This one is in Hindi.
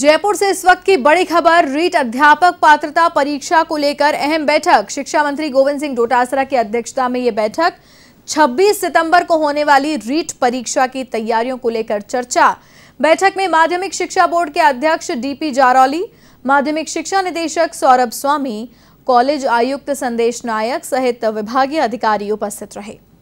जयपुर से इस वक्त की बड़ी खबर रीट अध्यापक पात्रता परीक्षा को लेकर अहम बैठक शिक्षा मंत्री गोविंद सिंह डोटासरा की अध्यक्षता में ये बैठक 26 सितंबर को होने वाली रीट परीक्षा की तैयारियों को लेकर चर्चा बैठक में माध्यमिक शिक्षा बोर्ड के अध्यक्ष डीपी जारौली माध्यमिक शिक्षा निदेशक सौरभ स्वामी कॉलेज आयुक्त संदेश नायक सहित विभागीय अधिकारी उपस्थित रहे